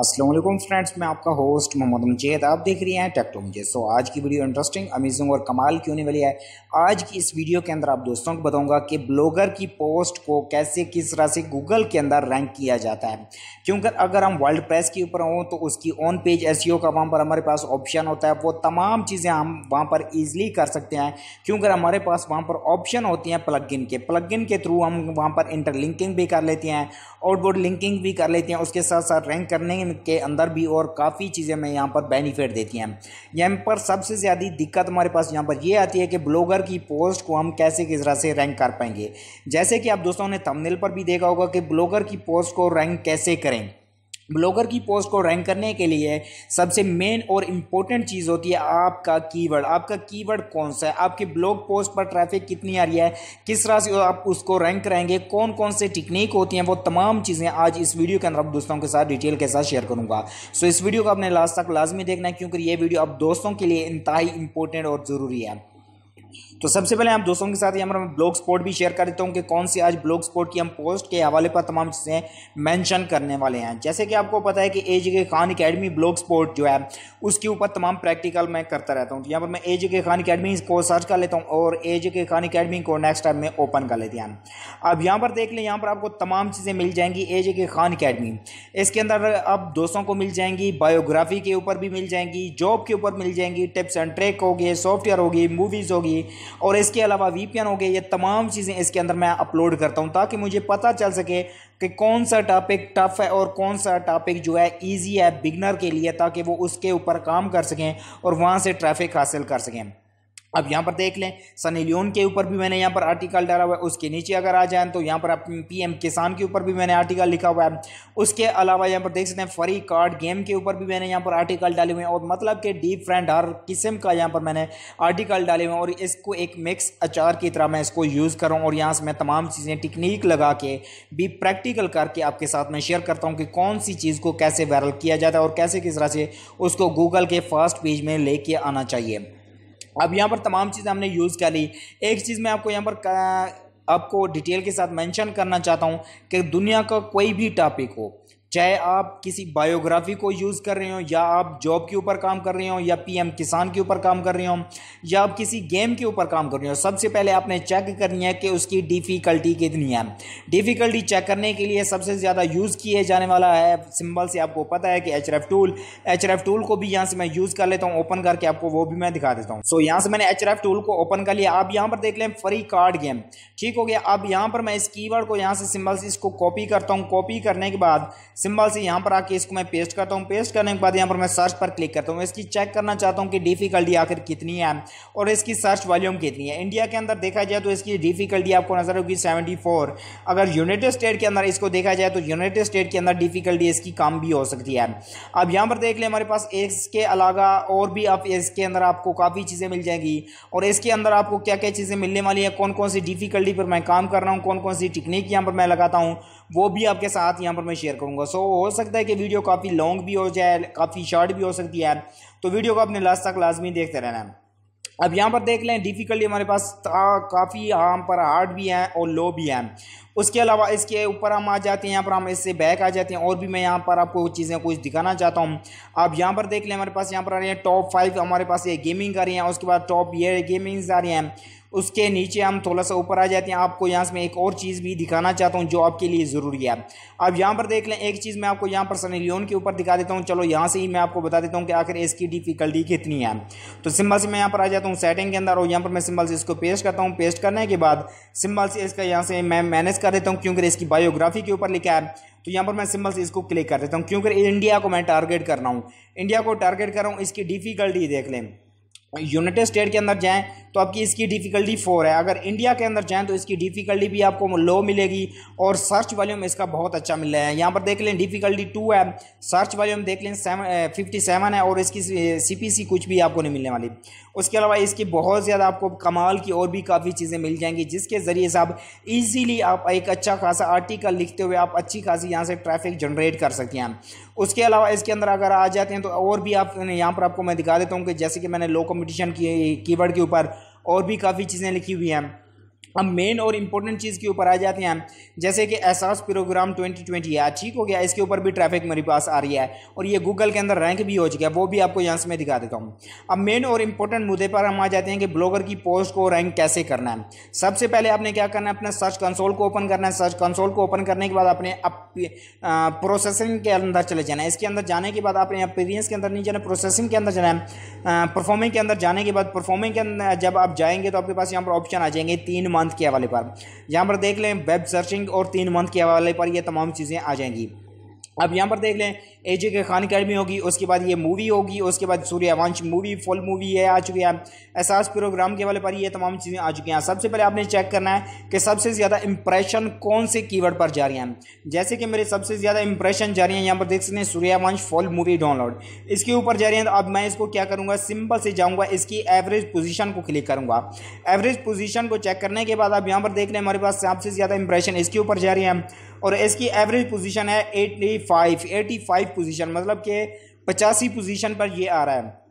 Aslam friends मैं आपका host Mohammad मजेद आप देख रही हैं टेक्टो मुझे सो आज की वीडियो इंटरेस्टिंग अमेजिंग और कमाल की होने वाली है आज की इस वीडियो के अंदर आप दोस्तों को बताऊंगा कि ब्लॉगर की पोस्ट को कैसे किस तरह से गूगल के अंदर रैंक किया जाता है क्योंकि अगर हम वर्ल्ड प्रेस के ऊपर हों तो उसकी ऑन पेज एस का वहाँ पर हमारे पास ऑप्शन होता है वो तमाम चीज़ें हम वहाँ पर ईजिली कर सकते हैं क्योंकि हमारे पास वहाँ पर ऑप्शन होती हैं प्लग के प्लग के थ्रू हम वहाँ पर इंटरलिंकिंग भी कर लेते हैं आउटबोर्ड लिंकिंग भी कर लेते हैं उसके साथ साथ रैंक करने ऑनलाइन के अंदर भी और काफ़ी चीज़ें हमें यहाँ पर बेनिफिट देती हैं यहाँ पर सबसे ज़्यादा दिक्कत हमारे पास यहाँ पर ये आती है कि ब्लॉगर की पोस्ट को हम कैसे किस तरह से रैंक कर पाएंगे जैसे कि आप दोस्तों ने थंबनेल पर भी देखा होगा कि ब्लॉगर की पोस्ट को रैंक कैसे करें ब्लॉगर की पोस्ट को रैंक करने के लिए सबसे मेन और इम्पोर्टेंट चीज़ होती है आपका कीवर्ड आपका कीवर्ड कौन सा है आपके ब्लॉग पोस्ट पर ट्रैफिक कितनी आ रही है किस तरह से आप उसको रैंक कराएंगे कौन कौन से टेक्निक होती हैं वो तमाम चीज़ें आज इस वीडियो के अंदर आप दोस्तों के साथ डिटेल के साथ शेयर करूँगा सो इस वीडियो को आपने लास्ट तक लाजमी देखना है क्योंकि ये वीडियो आप दोस्तों के लिए इंतहाई इंपॉर्टेंट और ज़रूरी है तो सबसे पहले आप दोस्तों के साथ यहाँ पर मैं ब्लॉग स्पॉट भी शेयर कर देता हूँ कि कौन सी आज ब्लॉग स्पॉट की हम पोस्ट के हवाले पर तमाम चीज़ें मेंशन करने वाले हैं जैसे कि आपको पता है कि ए के खान अकेडमी ब्लॉग स्पॉट जो है उसके ऊपर तमाम प्रैक्टिकल मैं करता रहता हूँ तो यहाँ पर मैं ए के खान अकेडमी को सर्च कर लेता हूँ और ए के खान अकेडमी को नेक्स्ट टाइम में ओपन कर लेते हैं अब यहाँ पर देख लें यहाँ पर आपको तमाम चीज़ें मिल जाएंगी ए के खान अकेडमी इसके अंदर आप दोस्तों को मिल जाएंगी बायोग्राफी के ऊपर भी मिल जाएंगी जॉब के ऊपर मिल जाएंगी टिप्स एंड ट्रेक होगी सॉफ्टवेयर होगी मूवीज़ होगी होगी और इसके अलावा वी हो गए ये तमाम चीज़ें इसके अंदर मैं अपलोड करता हूँ ताकि मुझे पता चल सके कि कौन सा टॉपिक टफ़ है और कौन सा टॉपिक जो है ईजी है बिगनर के लिए ताकि वो उसके ऊपर काम कर सकें और वहाँ से ट्रैफिक हासिल कर सकें अब यहाँ पर देख लें सनी लियोन के ऊपर भी मैंने यहाँ पर आर्टिकल डाला हुआ है उसके नीचे अगर आ जाए तो यहाँ पर आप पीएम किसान के ऊपर भी मैंने आर्टिकल लिखा हुआ है उसके अलावा यहाँ पर देख सकते हैं फ्री कार्ड गेम के ऊपर भी मैंने यहाँ पर आर्टिकल डाले हुए हैं और मतलब कि डीप फ्रेंड हर किस्म का यहाँ पर मैंने आर्टिकल डाले हुए हैं और इसको एक मिक्स अचार की तरह मैं इसको यूज़ करूँ और यहाँ से मैं तमाम चीज़ें टेक्निक लगा के भी प्रैक्टिकल करके आपके साथ मैं शेयर करता हूँ कि कौन सी चीज़ को कैसे वायरल किया जाता है और कैसे किस तरह से उसको गूगल के फर्स्ट पेज में लेके आना चाहिए अब यहाँ पर तमाम चीज़ें हमने यूज़ कर ली एक चीज़ मैं आपको यहाँ पर आपको डिटेल के साथ मेंशन करना चाहता हूँ कि दुनिया का कोई भी टॉपिक हो चाहे आप किसी बायोग्राफी को यूज़ कर रहे हो या आप जॉब के ऊपर काम कर रहे हो या पीएम किसान के ऊपर काम कर रहे हो या आप किसी गेम के ऊपर काम कर रहे हो सबसे पहले आपने चेक करनी है कि उसकी डिफ़िकल्टी कितनी है डिफ़िकल्टी चेक करने के लिए सबसे ज़्यादा यूज़ किए जाने वाला है सिंबल से आपको पता है कि एच टूल एच टूल को भी यहाँ से मैं यूज़ कर लेता हूँ ओपन करके आपको वो भी मैं दिखा देता हूँ सो so, यहाँ से मैंने एच टूल को ओपन कर लिया आप यहाँ पर देख लें फ्री कार्ड गेम ठीक हो गया अब यहाँ पर मैं इस की को यहाँ से सिम्बल से इसको कॉपी करता हूँ कॉपी करने के बाद सिंबल से यहाँ पर आके इसको मैं पेस्ट करता हूँ पेस्ट करने के बाद यहाँ पर मैं सर्च पर क्लिक करता हूँ इसकी चेक करना चाहता हूँ कि डिफ़िकल्टी आखिर कितनी है और इसकी सर्च वॉल्यूम कितनी है इंडिया के अंदर देखा जाए तो इसकी डिफ़िकल्टी आपको नजर होगी सेवेंटी फोर अगर यूनाइटेड स्टेट के अंदर इसको देखा जाए तो यूनाइटेड स्टेट के अंदर डिफ़िकल्टी इसकी कम भी हो सकती है अब यहाँ पर देख लें हमारे पास इसके अलावा और भी आप इसके अंदर आपको काफ़ी चीज़ें मिल जाएंगी और इसके अंदर आपको क्या क्या चीज़ें मिलने वाली हैं कौन कौन सी डिफ़िकल्टी पर मैं काम कर रहा हूँ कौन कौन सी टेक्निक यहाँ पर मैं लगाता हूँ वो भी आपके साथ यहाँ पर मैं शेयर करूँगा सो हो सकता है कि वीडियो काफ़ी लॉन्ग भी हो जाए काफ़ी शॉर्ट भी हो सकती है तो वीडियो को अपने लास्ट तक लाजमी देखते रहना है अब यहाँ पर देख लें डिफ़िकल्टी हमारे पास काफ़ी हम पर हार्ड भी हैं और लो भी हैं उसके अलावा इसके ऊपर हम आ जाते हैं यहाँ पर हम इससे बैक आ जाते हैं और भी मैं यहाँ पर आपको चीज़ें कुछ दिखाना चाहता हूँ आप यहाँ पर देख लें हमारे पास यहाँ पर आ रहे हैं टॉप फाइव हमारे पास ये गेमिंग आ रही हैं उसके बाद टॉप ये गेमिंग्स आ रही हैं उसके नीचे हम थोड़ा सा ऊपर आ जाते हैं आपको यहाँ से मैं एक और चीज़ भी दिखाना चाहता हूँ जो आपके लिए ज़रूरी है अब यहाँ पर देख लें एक चीज़ मैं आपको यहाँ पर सनी लियोन के ऊपर दिखा देता हूँ चलो यहाँ से ही मैं आपको बता देता हूँ कि आखिर इसकी डिफ़िकल्टी कितनी है तो सिंबल से मैं यहाँ पर आ जाता हूँ सेटिंग के अंदर और यहाँ पर मैं सिंबल से इसको पेस्ट करता हूँ पेस्ट करने के बाद सिंबल से इसका यहाँ से मैं मैनेज कर देता हूँ क्योंकि इसकी बायोग्राफी के ऊपर लिखा है तो यहाँ पर मैं सिंबल से इसको क्लिक कर देता हूँ क्योंकि इंडिया को मैं टारगेट कर रहा हूँ इंडिया को टारगेट कर रहा हूँ इसकी डिफ़िकल्टी देख लें यूनाइटेड स्टेट के अंदर जाएं तो आपकी इसकी डिफ़िकल्टी फोर है अगर इंडिया के अंदर जाएं तो इसकी डिफ़िकल्टी भी आपको लो मिलेगी और सर्च वॉल्यूम इसका बहुत अच्छा मिल रहा है यहाँ पर देख लें डिफ़िकल्टी टू है सर्च वॉल्यूम देख लें सेवन फिफ्टी सेवन है और इसकी सीपीसी कुछ भी आपको नहीं मिलने वाली उसके अलावा इसकी बहुत ज़्यादा आपको कमाल की और भी काफ़ी चीज़ें मिल जाएंगी जिसके ज़रिए से आप ईज़िली आप एक अच्छा खासा आर्टिकल लिखते हुए आप अच्छी खासी यहाँ से ट्रैफिक जनरेट कर सकते हैं उसके अलावा इसके अंदर अगर आ जाते हैं तो और भी आप यहाँ पर आपको मैं दिखा देता हूँ कि जैसे कि मैंने लोकम कंपटीशन की कीवर्ड के ऊपर और भी काफ़ी चीज़ें लिखी हुई हैं अब मेन और इम्पोर्टेंट चीज़ के ऊपर आ जाते हैं जैसे कि एहसास प्रोग्राम 2020 है ठीक हो गया इसके ऊपर भी ट्रैफिक मेरे पास आ रही है और ये गूगल के अंदर रैंक भी हो चुका है वो भी आपको यहाँ से मैं दिखा देता हूँ अब मेन और इम्पोर्टेंट मुद्दे पर हम आ जाते हैं कि ब्लॉगर की पोस्ट को रैंक कैसे करना है सबसे पहले आपने क्या करना है अपना सर्च कंसोल को ओपन करना है सर्च कंसोल को ओपन करने के बाद अपने अप, प्रोसेसिंग के अंदर चले जाना है इसके अंदर जाने के बाद आपने अपीरियंस के अंदर नहीं जाना प्रोसेसिंग के अंदर जाना है परफॉर्मिंग के अंदर जाने के बाद परफॉर्मिंग के अंदर जब आप जाएंगे तो आपके पास यहाँ पर ऑप्शन आ जाएंगे तीन मंथ के हवाले पर यहाँ पर देख लें वेब सर्चिंग और तीन मंथ के हवाले पर ये तमाम चीज़ें आ जाएंगी अब यहाँ पर देख लें ए जे के खान अकेडमी होगी उसके बाद ये मूवी होगी उसके बाद सूर्यवंश मूवी फुल मूवी ये आ चुकी है एहसास प्रोग्राम के वाले पर ये तमाम चीज़ें आ चुकी हैं सबसे पहले आपने चेक करना है कि सबसे ज़्यादा इंप्रेशन कौन से कीवर्ड पर जा रही हैं जैसे कि मेरे सबसे ज़्यादा इंप्रेशन जा रही हैं यहाँ पर देख सकते हैं सूर्यवंश फुल मूवी डाउनलोड इसके ऊपर जा रही हैं तो अब मैं इसको क्या करूँगा सिंपल से जाऊँगा इसकी एवरेज पोजिशन को क्लिक करूँगा एवरेज पोजिशन को चेक करने के बाद अब यहाँ पर देख लें हमारे पास सबसे ज़्यादा इंप्रेशन इसके ऊपर जा रही है और इसकी एवरेज पोजीशन है 85 85 पोजीशन मतलब कि पचासी पोजीशन पर ये आ रहा है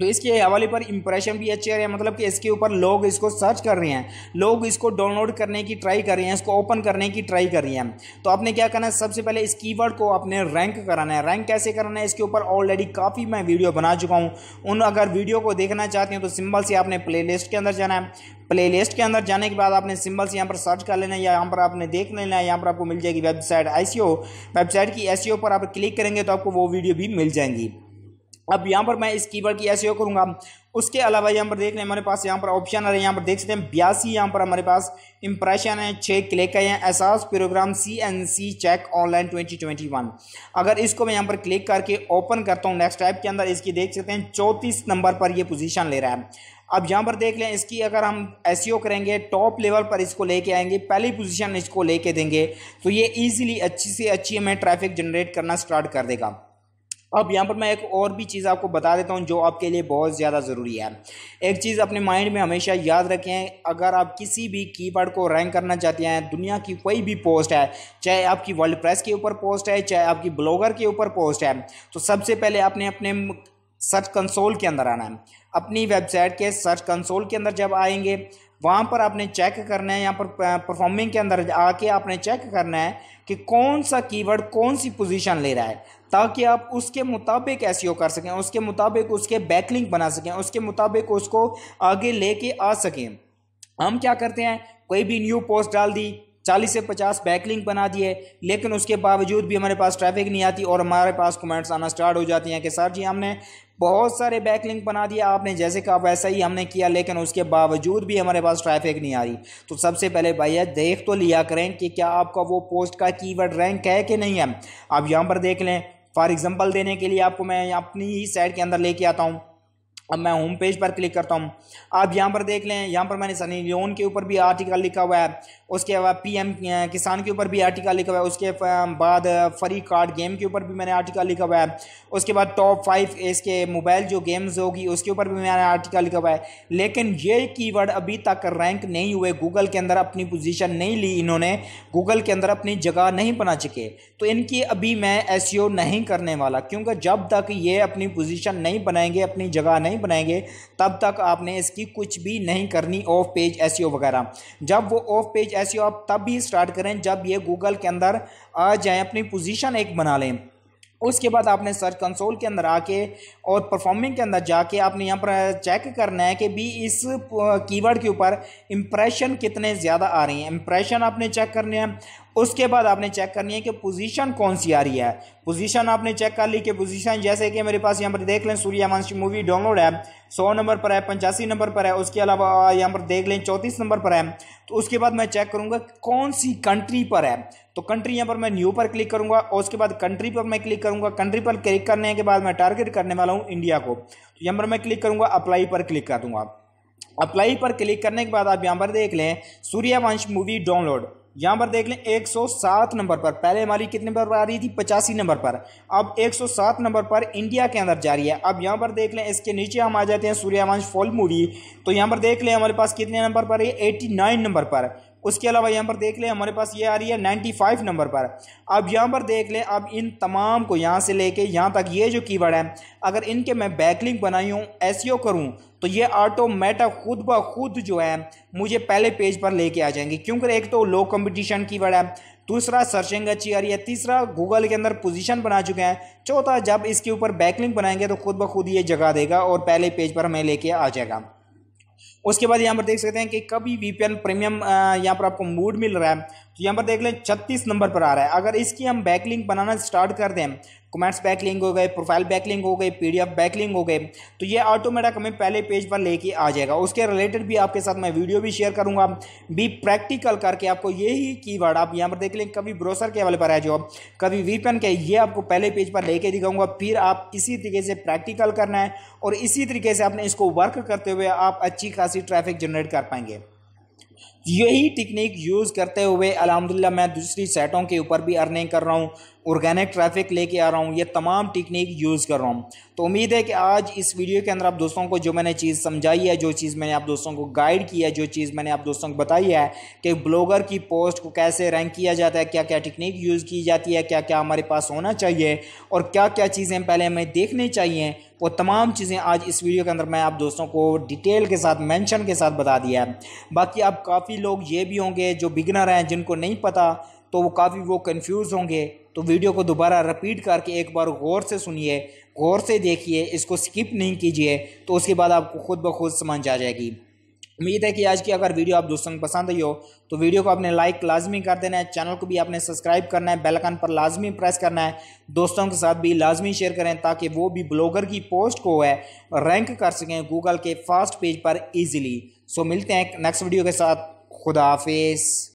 तो इसके हवाले पर इंप्रेशन भी अच्छे आ रहे हैं मतलब कि इसके ऊपर लोग इसको सर्च कर रहे हैं लोग इसको डाउनलोड करने की ट्राई कर रहे हैं इसको ओपन करने की ट्राई कर रहे हैं तो आपने क्या करना है सबसे पहले इस कीवर्ड को आपने रैंक कराना है रैंक कैसे कराना है इसके ऊपर ऑलरेडी काफ़ी मैं वीडियो बना चुका हूँ उन अगर वीडियो को देखना चाहते हैं तो सिंबल से आपने प्ले के अंदर जाना है प्ले लिस्ट के अंदर जाने के बाद आपने सिंबल से यहाँ पर सर्च कर लेना है या यहाँ पर आपने देख लेना है यहाँ पर आपको मिल जाएगी वेबसाइट आई वेबसाइट की एस e पर आप क्लिक करेंगे तो आपको वो वीडियो भी मिल जाएंगी अब यहाँ पर मैं इस कीवर्ड की ऐसे करूँगा उसके अलावा यहाँ पर देख रहे हैं हमारे पास यहाँ पर ऑप्शन आ रहे हैं यहाँ पर देख सकते हैं बयासी यहाँ पर हमारे पास इंप्रेशन है छः क्लिक है यहाँ एहसास program C N C check online twenty twenty one अगर इसको मैं यहाँ पर क्लिक करके ओपन करता हूँ नेक्स्ट टाइप के अंदर इसकी देख सकते हैं चौंतीस नंबर पर ये पोजिशन ले रहा है अब यहाँ पर देख लें इसकी अगर हम एस करेंगे टॉप लेवल पर इसको लेके आएंगे पहली पोजिशन इसको लेके देंगे तो ये ईजिली अच्छी से अच्छी हमें ट्रैफिक जनरेट करना स्टार्ट कर देगा अब यहाँ पर मैं एक और भी चीज़ आपको बता देता हूँ जो आपके लिए बहुत ज़्यादा ज़रूरी है एक चीज़ अपने माइंड में हमेशा याद रखें अगर आप किसी भी कीवर्ड को रैंक करना चाहते हैं दुनिया की कोई भी पोस्ट है चाहे आपकी वर्ल्ड प्रेस के ऊपर पोस्ट है चाहे आपकी ब्लॉगर के ऊपर पोस्ट है तो सबसे पहले आपने अपने सर्च कंसोल के अंदर आना है अपनी वेबसाइट के सर्च कंसोल के अंदर जब आएंगे वहाँ पर आपने चेक करना है यहाँ पर परफॉर्मिंग के अंदर आके आपने चेक करना है कि कौन सा कीवर्ड कौन सी पोजीशन ले रहा है ताकि आप उसके मुताबिक एस e कर सकें उसके मुताबिक उसके बैकलिंक बना सकें उसके मुताबिक उसको आगे लेके आ सकें हम क्या करते हैं कोई भी न्यू पोस्ट डाल दी चालीस से पचास बैकलिंग बना दिए लेकिन उसके बावजूद भी हमारे पास ट्रैफिक नहीं आती और हमारे पास कमेंट्स आना स्टार्ट हो जाती हैं कि सर जी हमने बहुत सारे बैकलिंग बना दिया आपने जैसे कहा वैसा ही हमने किया लेकिन उसके बावजूद भी हमारे पास ट्रैफिक नहीं आ रही तो सबसे पहले भैया देख तो लिया करें कि क्या आपका वो पोस्ट का कीवर्ड रैंक है कि नहीं है आप यहाँ पर देख लें फॉर एग्जांपल देने के लिए आपको मैं अपनी ही साइड के अंदर लेके आता हूँ अब मैं होम पेज पर क्लिक करता हूँ आप यहाँ पर देख लें यहाँ पर मैंने सनी लियोन के ऊपर भी आर्टिकल लिखा हुआ है उसके अलावा पीएम किसान के ऊपर भी आर्टिकल लिखा हुआ है उसके बाद फ्री कार्ड गेम के ऊपर भी मैंने आर्टिकल लिखा हुआ है उसके बाद टॉप फाइव इसके मोबाइल जो गेम्स होगी उसके ऊपर भी मैंने आर्टिकल लिखा हुआ है लेकिन ये कीवर्ड अभी तक रैंक नहीं हुए गूगल के अंदर अपनी पोजीशन नहीं ली इन्होंने गूगल के अंदर अपनी जगह नहीं बना चुके तो इनकी अभी मैं एस e नहीं करने वाला क्योंकि जब तक ये अपनी पोजिशन नहीं बनाएंगे अपनी जगह नहीं बनाएंगे तब तक आपने इसकी कुछ भी नहीं करनी ऑफ पेज एस वगैरह जब वो ऑफ पेज एस आप तब भी स्टार्ट करें जब ये गूगल के अंदर आ जाएँ अपनी पोजीशन एक बना लें उसके बाद आपने सर्च कंसोल के अंदर आके और परफॉर्मिंग के अंदर जाके आपने यहाँ पर चेक करना है कि भी इस कीवर्ड के ऊपर इम्प्रेशन कितने ज़्यादा आ रही हैं इम्प्रेशन आपने चेक करने हैं उसके बाद आपने चेक करनी है कि पोजीशन कौन सी आ रही है पोजीशन आपने चेक कर ली कि पोजीशन जैसे कि मेरे पास यहाँ पर देख लें सूर्यवंशी मूवी डाउनलोड है सौ नंबर पर है पंचासी नंबर पर है उसके अलावा यहाँ पर देख लें चौंतीस नंबर पर है तो उसके बाद मैं चेक करूँगा कौन सी कंट्री पर है तो कंट्री यहाँ पर मैं न्यू पर क्लिक करूँगा और उसके बाद कंट्री पर मैं क्लिक करूँगा कंट्री पर क्लिक करने के बाद मैं टारगेट करने वाला हूँ इंडिया को तो यहाँ पर मैं क्लिक करूँगा अप्लाई पर क्लिक कर दूँगा अप्लाई पर क्लिक करने के बाद आप यहाँ पर देख लें सूर्यवंश मूवी डाउनलोड यहाँ पर देख लें 107 नंबर पर पहले हमारी कितने पर आ रही थी पचासी नंबर पर अब 107 नंबर पर इंडिया के अंदर जा रही है अब यहाँ पर देख लें इसके नीचे हम आ जाते हैं सूर्यवंश फॉल मूवी तो यहाँ पर देख लें हमारे पास कितने नंबर पर है 89 नंबर पर उसके अलावा यहाँ पर देख लें हमारे पास ये आ रही है नाइन्टी फाइव नंबर पर अब यहाँ पर देख लें अब इन तमाम को यहाँ से लेके यहाँ तक ये जो कीवर्ड है अगर इनके मैं बैकलिंग बनाई हूँ एस e करूँ तो ये ऑटोमेटिक खुद ब खुद जो है मुझे पहले पेज पर लेके आ जाएंगे क्योंकि एक तो लो कंपटीशन की है दूसरा सर्चिंग अच्छी आ रही है तीसरा गूगल के अंदर पोजीशन बना चुके हैं चौथा जब इसके ऊपर बैकलिंग बनाएंगे तो खुद ब खुद ये जगह देगा और पहले पेज पर हमें लेके आ जाएगा उसके बाद यहाँ पर देख सकते हैं कि कभी वी प्रीमियम यहाँ पर आपको मूड मिल रहा है तो यहाँ पर देख लें छत्तीस नंबर पर आ रहा है अगर इसकी हम बैकलिंक बनाना स्टार्ट कर दें कमेंट्स बैकलिंक हो गए प्रोफाइल बैकलिंक हो गए पीडीएफ बैकलिंक हो गए तो ये ऑटोमेटिक हमें पहले पेज पर लेके आ जाएगा उसके रिलेटेड भी आपके साथ मैं वीडियो भी शेयर करूँगा भी प्रैक्टिकल करके आपको यही कीवर्ड आप यहाँ पर देख लें कभी ब्रोसर के हवाले पर है जो कभी वीपन के ये आपको पहले पेज पर लेके दिखाऊंगा फिर आप इसी तरीके से प्रैक्टिकल करना है और इसी तरीके से आपने इसको वर्क करते हुए आप अच्छी खासी ट्रैफिक जनरेट कर पाएंगे यही टेक्निक यूज़ करते हुए अलहमदिल्ला मैं दूसरी सेटों के ऊपर भी अर्निंग कर रहा हूँ ऑर्गेनिक ट्रैफिक लेके आ रहा हूँ ये तमाम टेक्निक यूज़ कर रहा हूँ तो उम्मीद है कि आज इस वीडियो के अंदर आप दोस्तों को जो मैंने चीज़ समझाई है जो चीज़ मैंने आप दोस्तों को गाइड किया है जो चीज़ मैंने आप दोस्तों को बताई है कि ब्लॉगर की पोस्ट को कैसे रैंक किया जाता है क्या क्या टेक्निक यूज़ की जाती है क्या क्या हमारे पास होना चाहिए और क्या क्या चीज़ें पहले हमें देखनी चाहिए वो तमाम चीज़ें आज इस वीडियो के अंदर मैं आप दोस्तों को डिटेल के साथ मैंशन के साथ बता दिया है बाकी आप काफ़ी लोग ये भी होंगे जो बिगनर हैं जिनको नहीं पता तो वो काफ़ी वो कन्फ्यूज़ होंगे तो वीडियो को दोबारा रिपीट करके एक बार गौर से सुनिए गौर से देखिए इसको स्किप नहीं कीजिए तो उसके बाद आपको खुद ब खुद समझ आ जाएगी उम्मीद है कि आज की अगर वीडियो आप दोस्तों को पसंद आई हो तो वीडियो को आपने लाइक लाजमी कर देना है चैनल को भी आपने सब्सक्राइब करना है बेलकन पर लाजमी प्रेस करना है दोस्तों के साथ भी लाजमी शेयर करें ताकि वो भी ब्लॉगर की पोस्ट को है रैंक कर सकें गूगल के फर्स्ट पेज पर ईजिली सो मिलते हैं नेक्स्ट वीडियो के साथ खुदा हाफिज़